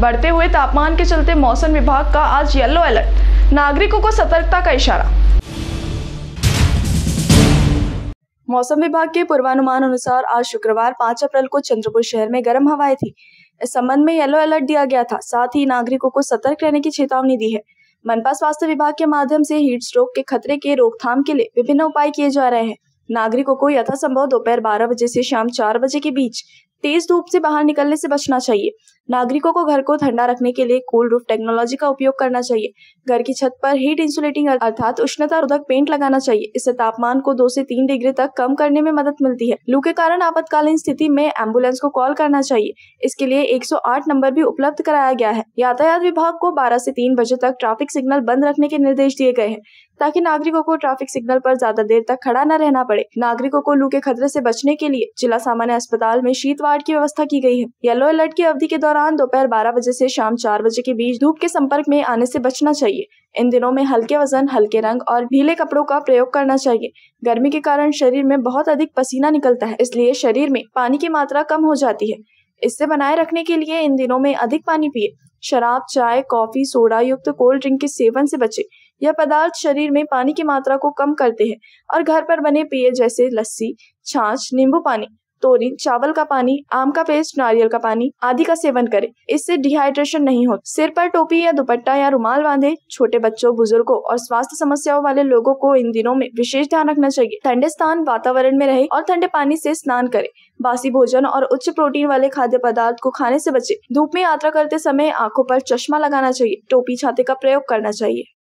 बढ़ते हुए तापमान के चलते मौसम विभाग का आज येलो अलर्ट नागरिकों को सतर्कता का इशारा मौसम विभाग के पूर्वानुमान अनुसार आज शुक्रवार 5 अप्रैल को चंद्रपुर शहर में गर्म हवाएं थी इस संबंध में येलो अलर्ट दिया गया था साथ ही नागरिकों को सतर्क रहने की चेतावनी दी है मनपा स्वास्थ्य विभाग के माध्यम से हीट स्ट्रोक के खतरे के रोकथाम के लिए विभिन्न उपाय किए जा रहे हैं नागरिकों को यथासंभव दोपहर बारह बजे से शाम चार बजे के बीच तेज धूप से बाहर निकलने से बचना चाहिए नागरिकों को घर को ठंडा रखने के लिए कूल रूफ टेक्नोलॉजी का उपयोग करना चाहिए घर की छत पर हीट इंसुलेटिंग अर्थात उष्णता रोधक पेंट लगाना चाहिए इससे तापमान को दो से तीन डिग्री तक कम करने में मदद मिलती है लू के कारण आपातकालीन स्थिति में एम्बुलेंस को कॉल करना चाहिए इसके लिए 108 नंबर भी उपलब्ध कराया गया है यातायात विभाग को बारह से तीन बजे तक ट्रैफिक सिग्नल बंद रखने के निर्देश दिए गए हैं ताकि नागरिकों को ट्रैफिक सिग्नल पर ज्यादा देर तक खड़ा न रहना पड़े नागरिकों को लू के खतरे से बचने के लिए जिला सामान्य अस्पताल में शीत वार्ड की व्यवस्था की गई है येलो अलर्ट की अवधि के दौरान दौरान दोपहर बारह बजे से शाम चार बजे के बीच धूप के संपर्क में आने से बचना चाहिए इन दिनों में हल्के वजन हल्के रंग और भीले कपड़ों का प्रयोग करना चाहिए गर्मी के कारण शरीर में बहुत अधिक पसीना निकलता है इसलिए शरीर में पानी की मात्रा कम हो जाती है इससे बनाए रखने के लिए इन दिनों में अधिक पानी पिए शराब चाय कॉफी सोडा युक्त कोल्ड ड्रिंक के सेवन से बचे यह पदार्थ शरीर में पानी की मात्रा को कम करते हैं और घर पर बने पिए जैसे लस्सी छाछ नींबू पानी तोरी चावल का पानी आम का पेस्ट नारियल का पानी आदि का सेवन करें इससे डिहाइड्रेशन नहीं हो सिर पर टोपी या दुपट्टा या रुमाल बांधे छोटे बच्चों बुजुर्गों और स्वास्थ्य समस्याओं वाले लोगों को इन दिनों में विशेष ध्यान रखना चाहिए ठंडे स्थान वातावरण में रहे और ठंडे पानी से स्नान करें बासी भोजन और उच्च प्रोटीन वाले खाद्य पदार्थ को खाने से बचे धूप में यात्रा करते समय आंखों पर चश्मा लगाना चाहिए टोपी छाते का प्रयोग करना चाहिए